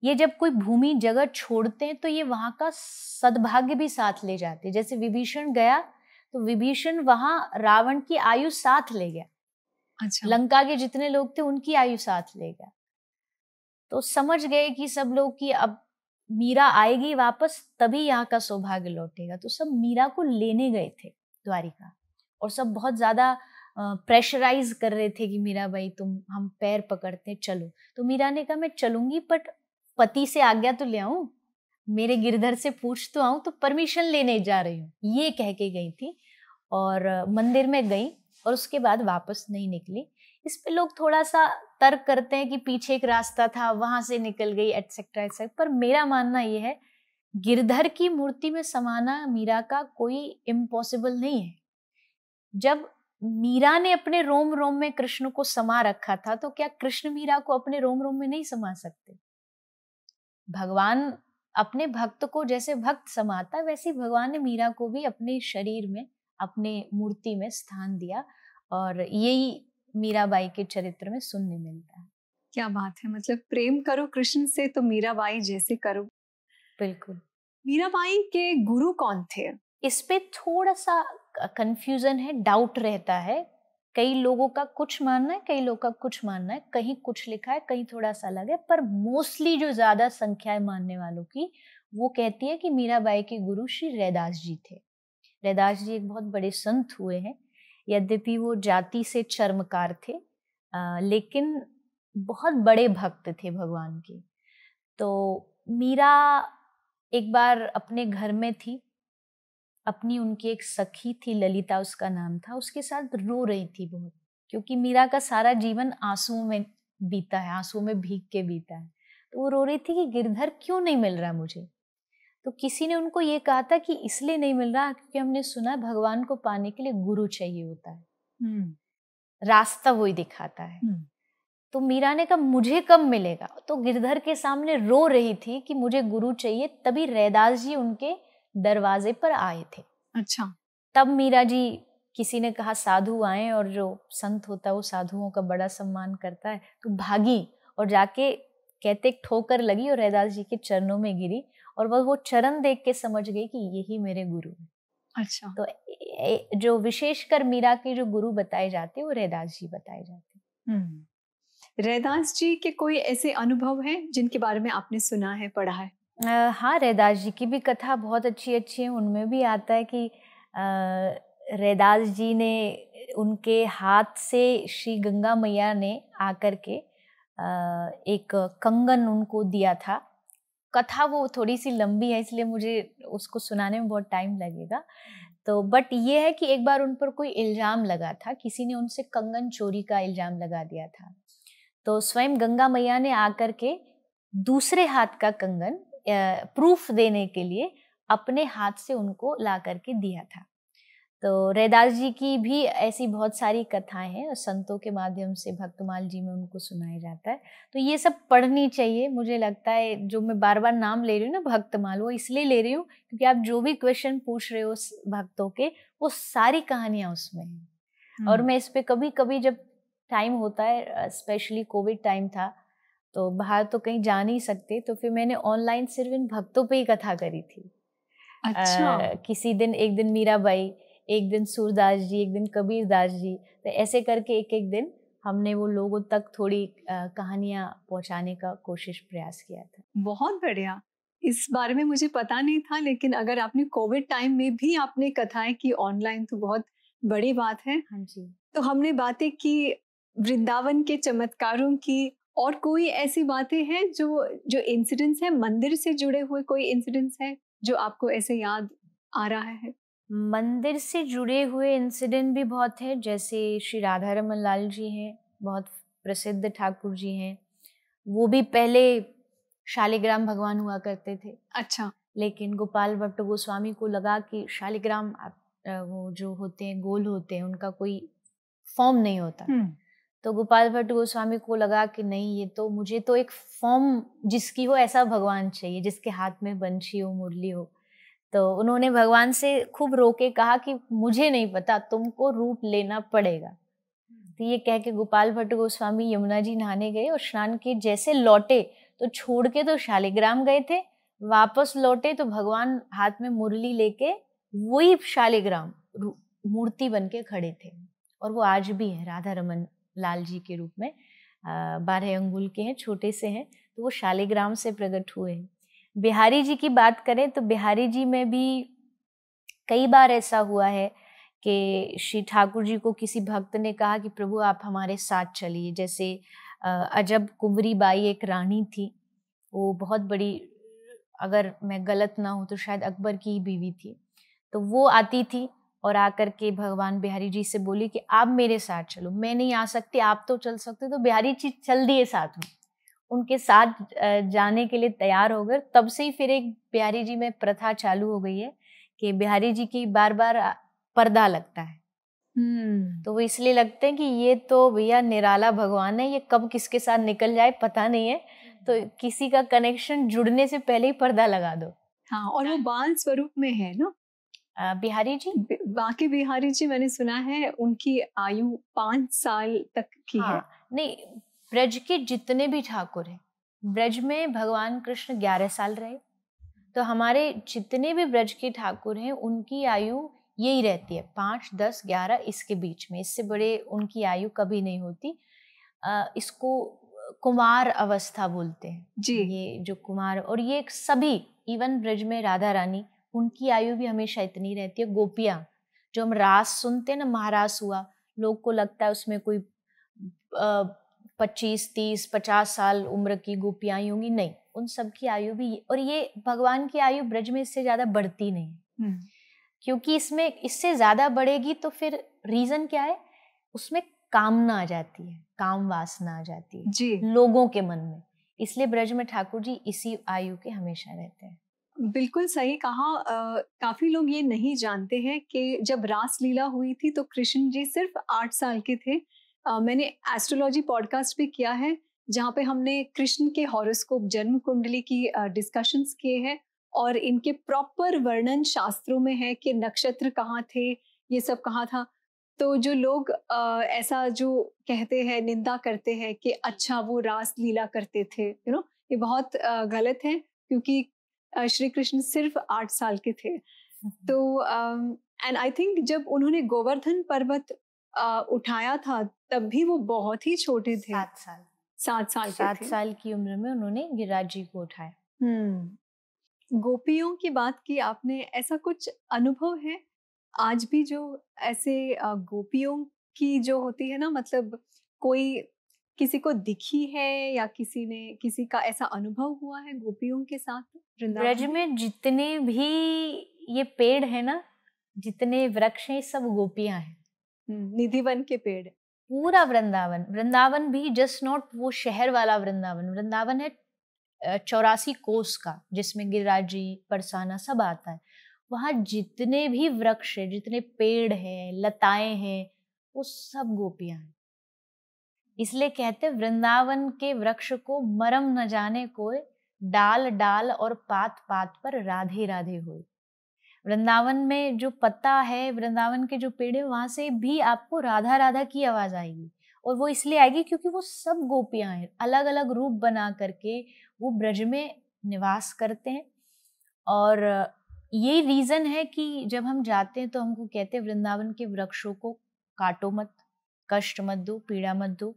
ये जब कोई भूमि जगह छोड़ते हैं तो ये वहाँ का सद्भाग्य भी साथ ले जाते हैं जैसे विभीषण गया तो विभीषण वहाँ रावण की आयु साथ ले गया अच्छा। लंका के जितने लोग थे उनकी आयु साथ ले गया तो समझ गए कि सब लोग कि अब मीरा आएगी वापस तभी यहाँ का सौभाग्य लौटेगा तो सब मीरा को लेने गए थे द्वारिका और सब बहुत ज्यादा प्रेशराइज कर रहे थे कि मीरा भाई तुम हम पैर पकड़ते चलो तो मीरा ने कहा मैं चलूंगी बट पति से आज्ञा तो ले आऊं मेरे गिरधर से पूछ तो आऊं तो परमिशन लेने जा रही हूँ ये कह के गई थी और मंदिर में गई और उसके बाद वापस नहीं निकली इस पे लोग थोड़ा सा तर्क करते हैं कि पीछे एक रास्ता था वहां से निकल गई एटसेट्रा एटसेट्रा पर मेरा मानना यह है गिरधर की मूर्ति में समाना मीरा का कोई इम्पॉसिबल नहीं है जब मीरा ने अपने रोम रोम में कृष्ण को समा रखा था तो क्या कृष्ण मीरा को अपने रोम रोम में नहीं समा सकते भगवान अपने भक्त को जैसे भक्त समाता वैसे भगवान ने मीरा को भी अपने शरीर में अपने मूर्ति में स्थान दिया और
यही मीराबाई के चरित्र में सुनने मिलता है क्या बात है मतलब प्रेम करो कृष्ण से तो मीराबाई जैसे करो बिल्कुल मीराबाई के गुरु कौन थे इस पे थोड़ा सा कंफ्यूजन है डाउट रहता है कई
लोगों का कुछ मानना है कई लोगों का कुछ मानना है कहीं कुछ लिखा है कहीं थोड़ा सा अलग है पर मोस्टली जो ज़्यादा संख्या है मानने वालों की वो कहती है कि मीराबाई के गुरु श्री रैदास जी थे रैदास जी एक बहुत बड़े संत हुए हैं यद्यपि वो जाति से चर्मकार थे आ, लेकिन बहुत बड़े भक्त थे भगवान के तो मीरा एक बार अपने घर में थी अपनी उनकी एक सखी थी ललिता उसका नाम था उसके साथ रो रही थी बहुत क्योंकि मीरा का सारा जीवन आंसुओं में बीता है आंसुओं में भीग के बीता है तो वो रो रही थी कि गिरधर क्यों नहीं मिल रहा मुझे तो किसी ने उनको ये कहा था कि इसलिए नहीं मिल रहा क्योंकि हमने सुना भगवान को पाने के लिए गुरु चाहिए होता है हम्म। रास्ता वही दिखाता है हम्म। तो मीरा ने कहा मुझे कब मिलेगा तो गिरधर के सामने रो रही थी कि मुझे गुरु चाहिए तभी रैदास जी उनके दरवाजे पर आए थे अच्छा तब मीरा जी किसी ने कहा साधु आए और जो संत होता है वो साधुओं का बड़ा सम्मान करता है तो भागी और जाके कहते ठोकर लगी और रैदास जी के चरणों में गिरी और वह वो चरण देख के समझ गई कि यही मेरे
गुरु हैं अच्छा तो जो विशेषकर मीरा के जो गुरु बताए जाते वो रैदास जी बताए जाते हम्म। रैदास जी के कोई ऐसे अनुभव हैं जिनके बारे में आपने सुना है पढ़ा है हाँ रैदास जी की भी कथा बहुत अच्छी अच्छी है उनमें
भी आता है कि रैदास जी ने उनके हाथ से श्री गंगा मैया ने आकर के एक कंगन उनको दिया था कथा वो थोड़ी सी लंबी है इसलिए मुझे उसको सुनाने में बहुत टाइम लगेगा तो बट ये है कि एक बार उन पर कोई इल्ज़ाम लगा था किसी ने उनसे कंगन चोरी का इल्ज़ाम लगा दिया था तो स्वयं गंगा मैया ने आकर के दूसरे हाथ का कंगन प्रूफ देने के लिए अपने हाथ से उनको ला करके दिया था तो रैदास जी की भी ऐसी बहुत सारी कथाएं हैं और संतों के माध्यम से भक्तमाल जी में उनको सुनाया जाता है तो ये सब पढ़नी चाहिए मुझे लगता है जो मैं बार बार नाम ले रही हूँ ना भक्तमाल वो इसलिए ले रही हूँ क्योंकि आप जो भी क्वेश्चन पूछ रहे हो भक्तों के वो सारी कहानियाँ उसमें
हैं और मैं
इस पर कभी कभी जब टाइम होता है स्पेशली कोविड टाइम था तो बाहर तो कहीं जा नहीं सकते तो फिर मैंने ऑनलाइन सिर्फ इन भक्तों पे ही कथा करी थी अच्छा आ, किसी दिन एक दिन मीराबाई एक दिन सूरदास जी एक दिन कबीरदास जी तो ऐसे करके
एक एक दिन हमने वो लोगों तक थोड़ी कहानियाँ पहुँचाने का कोशिश प्रयास किया था बहुत बढ़िया इस बारे में मुझे पता नहीं था लेकिन अगर आपने कोविड टाइम में भी आपने कथाएं की ऑनलाइन तो बहुत बड़ी बात है हाँ जी तो हमने बातें की वृंदावन के चमत्कारों की और कोई ऐसी बातें हैं जो जो इंसिडेंट्स हैं मंदिर से जुड़े हुए कोई इंसिडेंट्स हैं जो आपको ऐसे याद आ रहा है मंदिर से जुड़े हुए इंसिडेंट भी बहुत है जैसे श्री राधा
रमन लाल जी हैं बहुत प्रसिद्ध ठाकुर जी हैं वो भी पहले शालिग्राम भगवान हुआ करते थे अच्छा लेकिन गोपाल भट्ट गोस्वामी को लगा कि शालिग्राम वो जो होते हैं गोल होते हैं उनका कोई फॉर्म नहीं होता हम्म। तो गोपाल भट्ट गोस्वामी को लगा कि नहीं ये तो मुझे तो एक फॉर्म जिसकी हो ऐसा भगवान चाहिए जिसके हाथ में बंशी हो मुरली हो तो उन्होंने भगवान से खूब रोके कहा कि मुझे नहीं पता तुमको रूप लेना पड़ेगा तो ये कह के गोपाल भट्ट गोस्वामी यमुना जी नहाने गए और स्नान के जैसे लौटे तो छोड़ के तो शालिग्राम गए थे वापस लौटे तो भगवान हाथ में मुरली लेके वही शालिग्राम मूर्ति बन के खड़े थे और वो आज भी है राधा रमन लाल जी के रूप में बारह अंगुल के हैं छोटे से हैं तो वो शालिग्राम से प्रकट हुए हैं बिहारी जी की बात करें तो बिहारी जी में भी कई बार ऐसा हुआ है कि श्री ठाकुर जी को किसी भक्त ने कहा कि प्रभु आप हमारे साथ चलिए जैसे अजब कुंवरी बाई एक रानी थी वो बहुत बड़ी अगर मैं गलत ना हूँ तो शायद अकबर की ही बीवी थी तो वो आती थी और आकर के भगवान बिहारी जी से बोली कि आप मेरे साथ चलो मैं नहीं आ सकती आप तो चल सकते तो बिहारी जी चल दिए साथ में उनके साथ जाने के लिए तैयार हो गए तब से ही फिर एक बिहारी जी में प्रथा चालू हो गई है कि बिहारी जी की बार बार पर्दा लगता है
हम्म।
तो वो इसलिए लगते हैं कि ये तो भैया निराला भगवान है ये कब किसके साथ निकल जाए पता नहीं है तो किसी
का कनेक्शन जुड़ने से पहले ही पर्दा लगा दो हाँ और वो हाँ। बाल स्वरूप में है ना बिहारी जी बाकी बिहारी जी मैंने सुना है उनकी आयु पाँच साल तक की हाँ, है नहीं ब्रज के जितने भी ठाकुर हैं ब्रज में
भगवान कृष्ण ग्यारह साल रहे तो हमारे जितने भी ब्रज के ठाकुर हैं उनकी आयु यही रहती है पाँच दस ग्यारह इसके बीच में इससे बड़े उनकी आयु कभी नहीं होती आ, इसको कुमार अवस्था बोलते हैं जी ये जो कुमार और ये सभी इवन ब्रज में राधा रानी उनकी आयु भी हमेशा इतनी रहती है गोपियाँ जो हम रास सुनते हैं ना महारास हुआ लोग को लगता है उसमें कोई पच्चीस तीस पचास साल उम्र की गोपियाँ ही होंगी नहीं उन सब की आयु भी और ये भगवान की आयु ब्रज में इससे ज़्यादा बढ़ती नहीं क्योंकि इसमें इससे ज़्यादा बढ़ेगी तो फिर रीज़न क्या है उसमें कामना आ जाती है काम वासना आ जाती है जी लोगों के मन में इसलिए ब्रज में ठाकुर
जी इसी आयु के हमेशा रहते हैं बिल्कुल सही कहा आ, काफी लोग ये नहीं जानते हैं कि जब रास लीला हुई थी तो कृष्ण जी सिर्फ आठ साल के थे आ, मैंने एस्ट्रोलॉजी पॉडकास्ट भी किया है जहाँ पे हमने कृष्ण के हॉरोस्कोप जन्म कुंडली की डिस्कशंस किए हैं और इनके प्रॉपर वर्णन शास्त्रों में है कि नक्षत्र कहाँ थे ये सब कहाँ था तो जो लोग आ, ऐसा जो कहते हैं निंदा करते हैं कि अच्छा वो रास लीला करते थे यू नो ये बहुत आ, गलत है क्योंकि श्री कृष्ण सिर्फ आठ साल के थे हम्म। तो एंड आई थिंक जब उन्होंने गोवर्धन पर्वत उठाया था तब भी वो बहुत ही छोटे थे सात साल सात साल सात साल की उम्र में उन्होंने गिरिराज जी को उठाया हम्म। गोपियों की बात की आपने ऐसा कुछ अनुभव है आज भी जो ऐसे गोपियों की जो होती है ना मतलब कोई किसी को दिखी है या किसी ने किसी का ऐसा अनुभव हुआ है गोपियों के साथ ब्रज में
जितने भी ये पेड़ है ना जितने वृक्ष हैं सब गोपियां हैं निधिवन के पेड़ पूरा वृंदावन वृंदावन भी जस्ट नॉट वो शहर वाला वृंदावन वृंदावन है चौरासी कोस का जिसमें गिरिराज जी परसाना सब आता है वहाँ जितने भी वृक्ष है जितने पेड़ हैं लताएं हैं वो सब गोपियां हैं इसलिए कहते वृंदावन के वृक्ष को मरम न जाने को डाल डाल और पात पात पर राधे राधे हुए वृंदावन में जो पत्ता है वृंदावन के जो पेड़ है वहां से भी आपको राधा राधा की आवाज आएगी और वो इसलिए आएगी क्योंकि वो सब गोपियां हैं अलग अलग रूप बना करके वो ब्रज में निवास करते हैं और ये रीज़न है कि जब हम जाते हैं तो हमको कहते हैं वृंदावन के वृक्षों को काटो मत कष्ट मत दो पीड़ा मत दो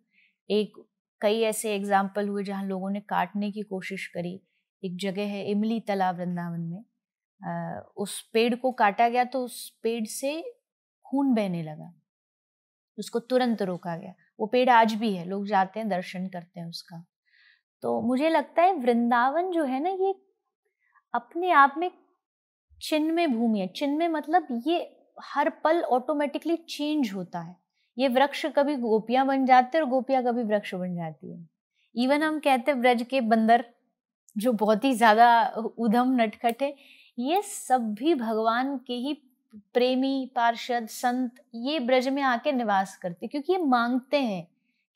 एक कई ऐसे एग्जाम्पल हुए जहाँ लोगों ने काटने की कोशिश करी एक जगह है इमली तला वृंदावन में आ, उस पेड़ को काटा गया तो उस पेड़ से खून बहने लगा उसको तुरंत रोका गया वो पेड़ आज भी है लोग जाते हैं दर्शन करते हैं उसका तो मुझे लगता है वृंदावन जो है ना ये अपने आप में चिन्ह में भूमि है चिन्ह में मतलब ये हर पल ऑटोमेटिकली चेंज होता है ये वृक्ष कभी गोपियां बन जाते हैं और गोपियां कभी वृक्ष बन जाती है इवन हम कहते हैं ब्रज के बंदर जो बहुत ही ज्यादा उधम नटखट है ये सब भी भगवान के ही प्रेमी पार्षद संत ये ब्रज में आके निवास करते क्योंकि ये मांगते हैं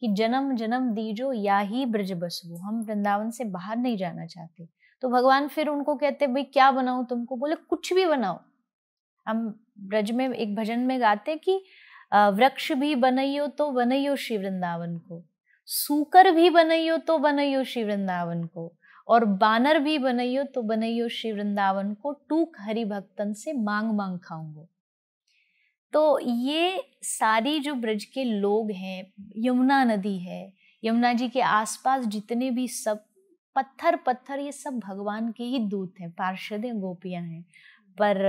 कि जन्म जन्म दीजो या ही ब्रज बसवो हम वृंदावन से बाहर नहीं जाना चाहते तो भगवान फिर उनको कहते भाई क्या बनाऊ तुमको बोले कुछ भी बनाओ हम ब्रज में एक भजन में गाते कि वृक्ष भी बनइयो तो बनइयो शिव वृंदावन को सूकर भी बनइयो तो बनइयो शिव वृंदावन को और बानर भी बनइयो तो बनइयो शिव वृंदावन को टूक हरि भक्तन से मांग मांग खाऊंगो तो ये सारी जो ब्रज के लोग हैं यमुना नदी है यमुना जी के आसपास जितने भी सब पत्थर पत्थर ये सब भगवान के ही दूत हैं पार्षद हैं गोपियां हैं पर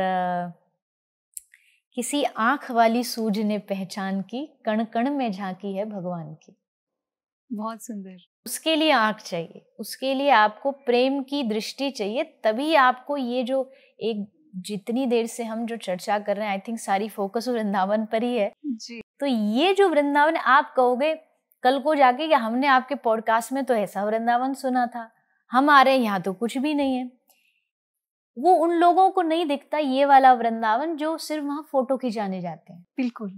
किसी आंख वाली सूझ ने पहचान की कण कण में झांकी है भगवान की बहुत सुंदर उसके लिए आंख चाहिए उसके लिए आपको प्रेम की दृष्टि चाहिए तभी आपको ये जो एक जितनी देर से हम जो चर्चा कर रहे हैं आई थिंक सारी फोकस वृंदावन पर ही है जी तो ये जो वृंदावन आप कहोगे कल को जाके या हमने आपके पॉडकास्ट में तो ऐसा वृंदावन सुना था हम आ रहे हैं यहाँ तो कुछ भी नहीं है वो उन लोगों को नहीं दिखता ये वाला वृंदावन जो सिर्फ वहाँ फोटो खिंचाने जाते हैं बिल्कुल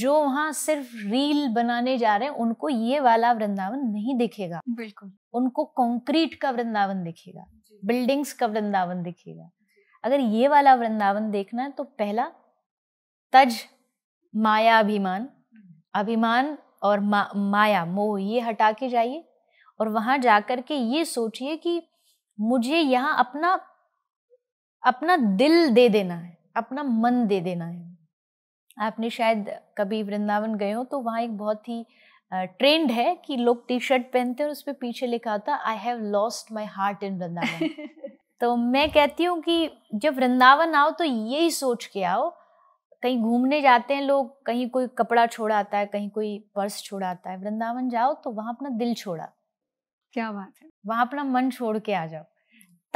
जो वहाँ सिर्फ रील बनाने जा रहे हैं उनको ये वाला वृंदावन नहीं दिखेगा बिल्कुल उनको कंक्रीट का वृंदावन दिखेगा बिल्डिंग्स का वृंदावन दिखेगा अगर ये वाला वृंदावन देखना है तो पहला तज माया अभिमान हम्म। अभिमान और मा, माया मोह ये हटा के जाइए और वहां जाकर के ये सोचिए कि मुझे यहाँ अपना अपना दिल दे देना है अपना मन दे देना है आपने शायद कभी वृंदावन गए हो तो वहाँ एक बहुत ही ट्रेंड है कि लोग टी शर्ट पहनते हैं और उस पर पीछे लिखा था I have lost my heart in Vrindavan तो मैं कहती हूँ कि जब वृंदावन आओ तो यही सोच के आओ कहीं घूमने जाते हैं लोग कहीं कोई कपड़ा आता है कहीं कोई पर्स आता है वृंदावन जाओ तो वहाँ अपना दिल छोड़ा क्या बात है वहाँ अपना मन छोड़ के आ जाओ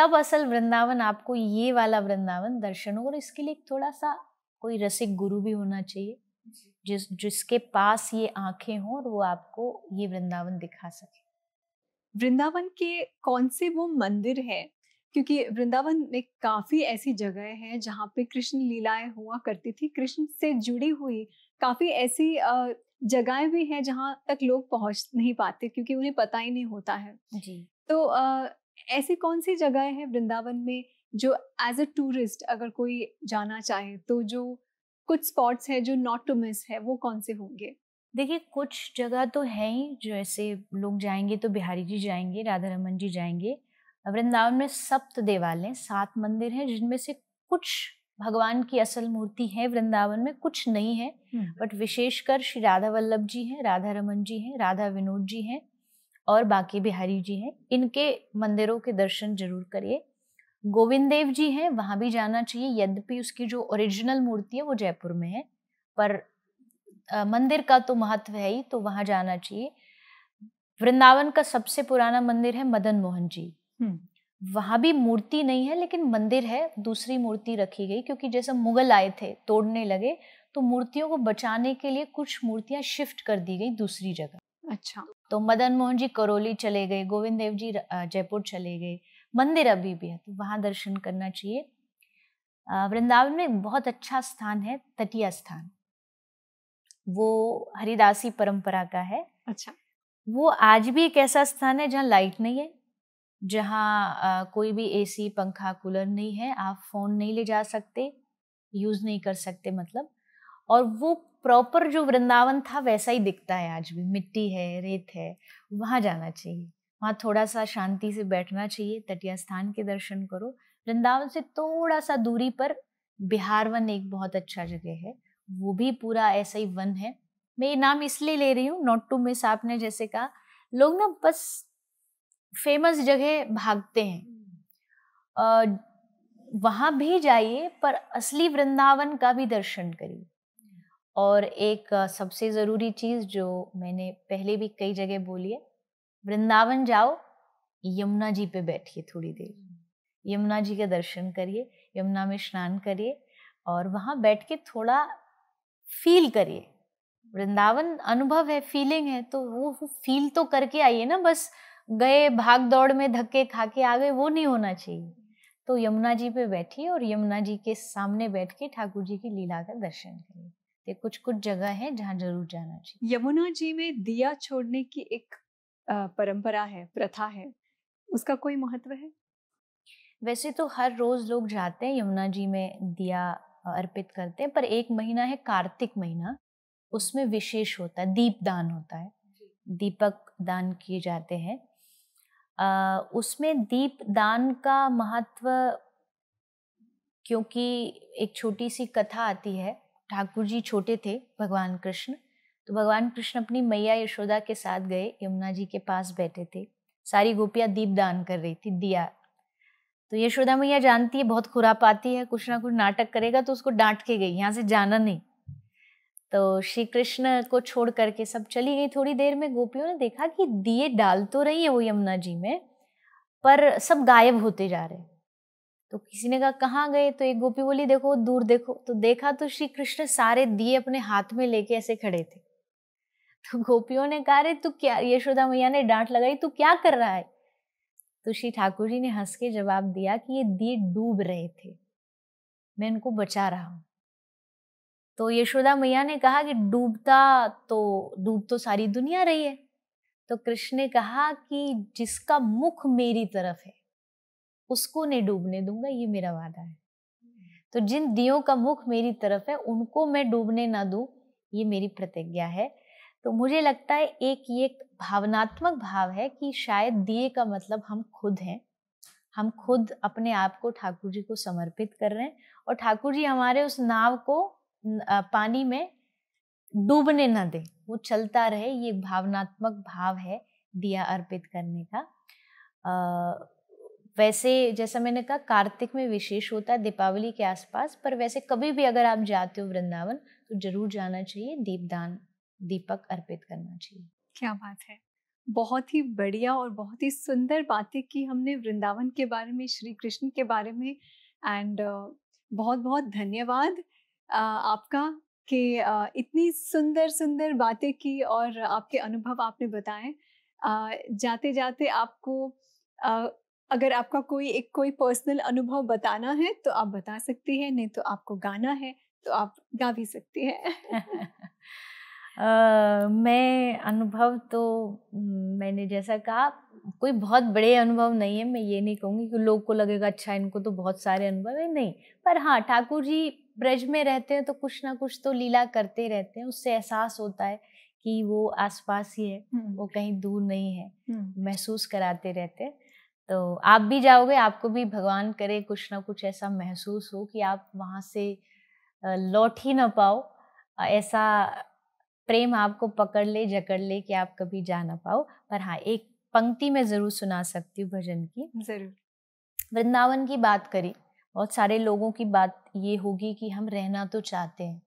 तब असल वृंदावन आपको ये वाला वृंदावन दर्शन हो और इसके लिए थोड़ा सा कोई रसिक गुरु भी होना चाहिए जिस जिसके पास ये आंखें हों
और वो आपको ये वृंदावन दिखा सके वृंदावन के कौन से वो मंदिर है क्योंकि वृंदावन में काफ़ी ऐसी जगह है जहाँ पे कृष्ण लीलाएं हुआ करती थी कृष्ण से जुड़ी हुई काफ़ी ऐसी जगहें भी हैं जहाँ तक लोग पहुंच नहीं पाते क्योंकि उन्हें पता ही नहीं होता है जी तो ऐसी कौन सी जगह है वृंदावन में जो एज अ टूरिस्ट अगर कोई जाना चाहे तो जो कुछ स्पॉट्स हैं जो नॉट टू मिस है वो कौन से होंगे देखिए कुछ
जगह तो है ही जो ऐसे लोग जाएंगे तो बिहारी जी जाएंगे राधा रमन जी जाएंगे वृंदावन में सप्त देवालय सात मंदिर हैं जिनमें से कुछ भगवान की असल मूर्ति है वृंदावन में कुछ नहीं है बट विशेषकर श्री राधा वल्लभ जी हैं राधा रमन जी हैं राधा विनोद जी हैं और बाकी बिहारी जी हैं इनके मंदिरों के दर्शन जरूर करिए गोविंद देव जी हैं वहाँ भी जाना चाहिए यद्यपि उसकी जो ओरिजिनल मूर्ति है वो जयपुर में है पर आ, मंदिर का तो महत्व है ही तो वहाँ जाना चाहिए वृंदावन का सबसे पुराना मंदिर है मदन मोहन जी
हम्म।
वहाँ भी मूर्ति नहीं है लेकिन मंदिर है दूसरी मूर्ति रखी गई क्योंकि जैसे मुगल आए थे तोड़ने लगे तो मूर्तियों को बचाने के लिए कुछ मूर्तियाँ शिफ्ट कर दी गई दूसरी जगह अच्छा तो मदन मोहन जी करौली चले गए गोविंद देव जी जयपुर चले गए मंदिर अभी भी है तो वहाँ दर्शन करना चाहिए वृंदावन में बहुत अच्छा स्थान है तटिया स्थान वो हरिदासी परंपरा का है अच्छा वो आज भी एक ऐसा स्थान है जहाँ लाइट नहीं है जहाँ कोई भी एसी पंखा कूलर नहीं है आप फोन नहीं ले जा सकते यूज नहीं कर सकते मतलब और वो प्रॉपर जो वृंदावन था वैसा ही दिखता है आज भी मिट्टी है रेत है वहाँ जाना चाहिए वहाँ थोड़ा सा शांति से बैठना चाहिए तटिया स्थान के दर्शन करो वृंदावन से थोड़ा सा दूरी पर बिहार वन एक बहुत अच्छा जगह है वो भी पूरा ऐसा ही वन है मैं ये नाम इसलिए ले रही हूँ नॉट टू मिस आपने जैसे कहा लोग ना बस फेमस जगह भागते हैं वहाँ भी जाइए पर असली वृंदावन का भी दर्शन करिए और एक सबसे ज़रूरी चीज़ जो मैंने पहले भी कई जगह बोली है वृंदावन जाओ यमुना जी पे बैठिए थोड़ी देर यमुना जी के दर्शन करिए यमुना में स्नान करिए और वहाँ बैठ के थोड़ा फील करिए वृंदावन अनुभव है फीलिंग है तो वो फील तो करके आइए ना बस गए भाग दौड़ में धक्के खा के आ गए वो नहीं होना चाहिए तो यमुना जी पे बैठिए और यमुना जी के सामने बैठ के ठाकुर जी की लीला का दर्शन करिए ये कुछ कुछ जगह है जहाँ जरूर जाना चाहिए
यमुना जी में दिया छोड़ने की एक परंपरा है प्रथा है उसका कोई महत्व है
वैसे तो हर रोज लोग जाते हैं यमुना जी में दिया अर्पित करते हैं पर एक महीना है कार्तिक महीना उसमें विशेष होता है दीप दान होता है दीपक दान किए जाते हैं उसमें दीप दान का महत्व क्योंकि एक छोटी सी कथा आती है ठाकुर जी छोटे थे भगवान कृष्ण तो भगवान कृष्ण अपनी मैया यशोदा के साथ गए यमुना जी के पास बैठे थे सारी गोपियाँ दीप दान कर रही थी दिया तो यशोदा मैया जानती है बहुत खुरा पाती है कुछ ना कुछ नाटक करेगा तो उसको डांट के गई यहाँ से जाना नहीं तो श्री कृष्ण को छोड़ करके सब चली गई थोड़ी देर में गोपियों ने देखा कि दिए डाल तो रही है वो यमुना जी में पर सब गायब होते जा रहे तो किसी ने कहा कहाँ गए तो एक गोपी बोली देखो दूर देखो तो देखा तो श्री कृष्ण सारे दिए अपने हाथ में लेके ऐसे खड़े थे तो गोपियों ने कहा रे तू क्या यशोदा मैया ने डांट लगाई तू क्या कर रहा है तो श्री ठाकुर जी ने हंस के जवाब दिया कि ये दिए डूब रहे थे मैं इनको बचा रहा हूं तो यशोदा मैया ने कहा कि डूबता तो डूब तो सारी दुनिया रही है तो कृष्ण ने कहा कि जिसका मुख मेरी तरफ है उसको नहीं डूबने दूंगा ये मेरा वादा है हम्म। तो जिन दियों का मुख मेरी तरफ है उनको मैं डूबने ना दूं ये मेरी प्रतिज्ञा है तो मुझे लगता है एक ये भावनात्मक भाव है कि शायद दिए का मतलब हम खुद हैं हम खुद अपने आप को ठाकुर जी को समर्पित कर रहे हैं और ठाकुर जी हमारे उस नाव को पानी में डूबने ना दे वो चलता रहे ये भावनात्मक भाव है दिया अर्पित करने का आ, वैसे जैसा मैंने कहा कार्तिक में विशेष होता है दीपावली के आसपास पर वैसे कभी भी अगर आप जाते हो वृंदावन तो जरूर जाना चाहिए दीपदान दीपक अर्पित करना चाहिए
क्या बात है बहुत ही बढ़िया और बहुत ही सुंदर बातें की हमने वृंदावन के बारे में श्री कृष्ण के बारे में एंड बहुत बहुत धन्यवाद आपका कि इतनी सुंदर सुंदर बातें की और आपके अनुभव आपने बताए जाते जाते आपको अगर आपका कोई एक कोई पर्सनल अनुभव बताना है तो आप बता सकती है नहीं तो आपको गाना है तो आप गा भी सकती है uh, मैं
अनुभव तो मैंने जैसा कहा कोई बहुत बड़े अनुभव नहीं है मैं ये नहीं कहूँगी कि लोग को लगेगा अच्छा इनको तो बहुत सारे अनुभव है नहीं पर हाँ ठाकुर जी ब्रज में रहते हैं तो कुछ ना कुछ तो लीला करते रहते हैं उससे एहसास होता है कि वो आसपास ही है वो कहीं दूर नहीं है महसूस कराते रहते हैं तो आप भी जाओगे आपको भी भगवान करे कुछ ना कुछ ऐसा महसूस हो कि आप वहाँ से लौट ही ना पाओ ऐसा प्रेम आपको पकड़ ले जकड़ ले कि आप कभी जा ना पाओ पर हाँ एक पंक्ति मैं ज़रूर सुना सकती हूँ भजन की ज़रूर वृंदावन की बात करें बहुत सारे लोगों की बात ये होगी कि हम रहना तो चाहते हैं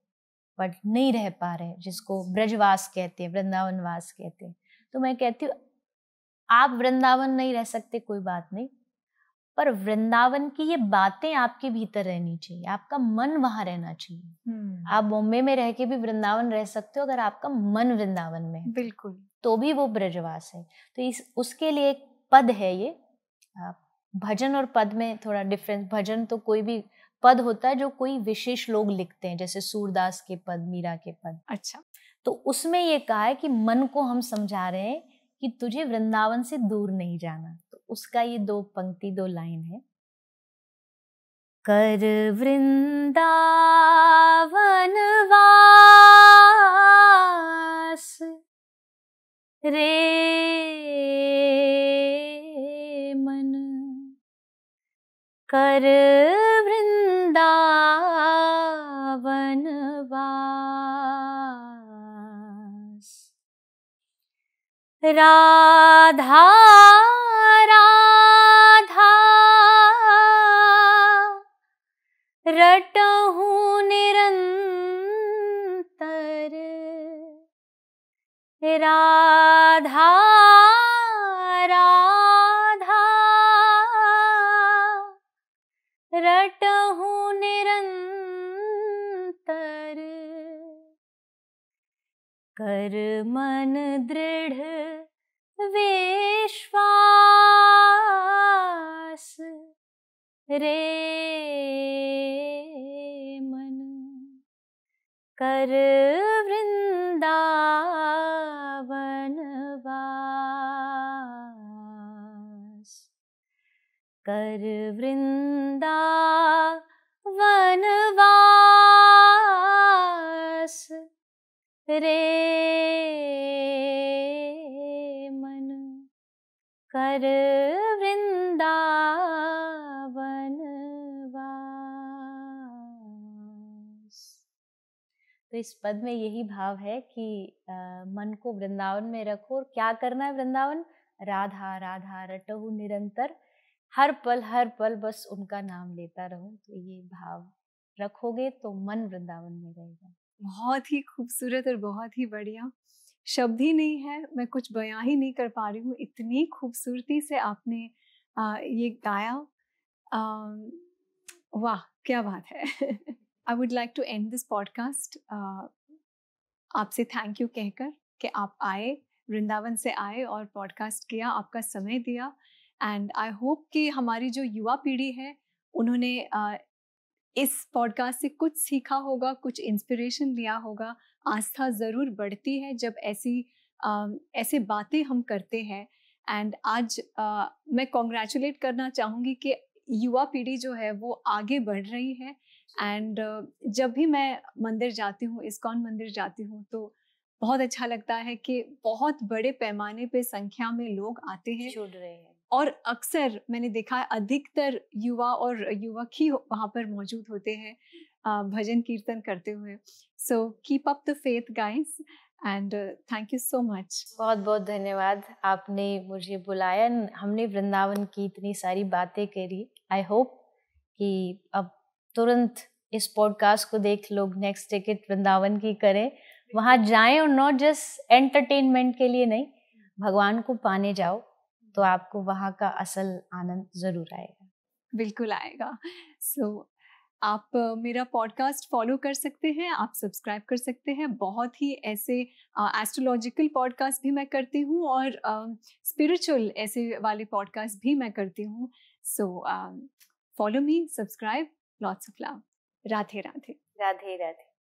बट नहीं रह पा रहे जिसको ब्रजवास कहते हैं वृंदावनवास कहते हैं तो मैं कहती हूँ आप वृंदावन नहीं रह सकते कोई बात नहीं पर वृंदावन की ये बातें आपके भीतर रहनी चाहिए आपका मन वहां रहना चाहिए हम्म। आप बॉम्बे में रह के भी वृंदावन रह सकते हो अगर आपका मन वृंदावन में बिल्कुल तो भी वो ब्रजवास है तो इस उसके लिए एक पद है ये भजन और पद में थोड़ा डिफरेंस भजन तो कोई भी पद होता है जो कोई विशेष लोग लिखते हैं जैसे सूरदास के पद मीरा के पद अच्छा तो उसमें ये कहा है कि मन को हम समझा रहे हैं कि तुझे वृंदावन से दूर नहीं जाना तो उसका ये दो पंक्ति
दो लाइन है कर वृंदावन वास रे मन कर वृंदावन वास राधा राधा रटहु निरन्तर राधा राधा रटहु निरन्तर कर्मन दृढ़ विश्वास रे मन कर वृंदावनवास कर वृंदावनवास रे नर वृंदावनवास
तो इस पद में यही भाव है कि आ, मन को वृंदावन में रखो और क्या करना है वृंदावन राधा राधा रटहु निरंतर हर पल हर पल बस उनका नाम लेता रहो तो ये भाव रखोगे तो मन
वृंदावन में रहेगा बहुत ही खूबसूरत और बहुत ही बढ़िया शब्द ही नहीं है मैं कुछ बयां ही नहीं कर पा रही हूँ इतनी खूबसूरती से आपने आ, ये गाया वाह क्या बात है I would like to end this podcast आपसे थैंक यू कहकर कि आप आए वृंदावन से आए और पॉडकास्ट किया आपका समय दिया एंड आई होप कि हमारी जो युवा पीढ़ी है उन्होंने uh, इस पॉडकास्ट से कुछ सीखा होगा कुछ इंस्पिरेशन लिया होगा आस्था ज़रूर बढ़ती है जब ऐसी आ, ऐसे बातें हम करते हैं एंड आज आ, मैं कॉन्ग्रेचुलेट करना चाहूँगी कि युवा पीढ़ी जो है वो आगे बढ़ रही है एंड जब भी मैं मंदिर जाती हूँ इस्कॉन मंदिर जाती हूँ तो बहुत अच्छा लगता है कि बहुत बड़े पैमाने पे संख्या में लोग आते हैं जुड़ रहे हैं और अक्सर मैंने देखा है अधिकतर युवा और युवक ही वहाँ पर मौजूद होते हैं भजन कीर्तन करते हुए so keep up the faith guys and thank you so much
बहुत बहुत धन्यवाद आपने मुझे बुलाया हमने वृंदावन की इतनी सारी बातें करी आई होप कि अब तुरंत इस पॉडकास्ट को देख लोग नेक्स्ट टिकट वृंदावन की करें वहाँ जाएं और नॉट जस्ट एंटरटेनमेंट के लिए नहीं भगवान को पाने जाओ तो आपको वहाँ का असल आनंद ज़रूर
आएगा बिल्कुल आएगा सो so, आप मेरा पॉडकास्ट फॉलो कर सकते हैं आप सब्सक्राइब कर सकते हैं बहुत ही ऐसे एस्ट्रोलॉजिकल पॉडकास्ट भी मैं करती हूँ और स्पिरिचुअल ऐसे वाले पॉडकास्ट भी मैं करती हूँ so follow me subscribe lots of love Radhe Radhe Radhe
Radhe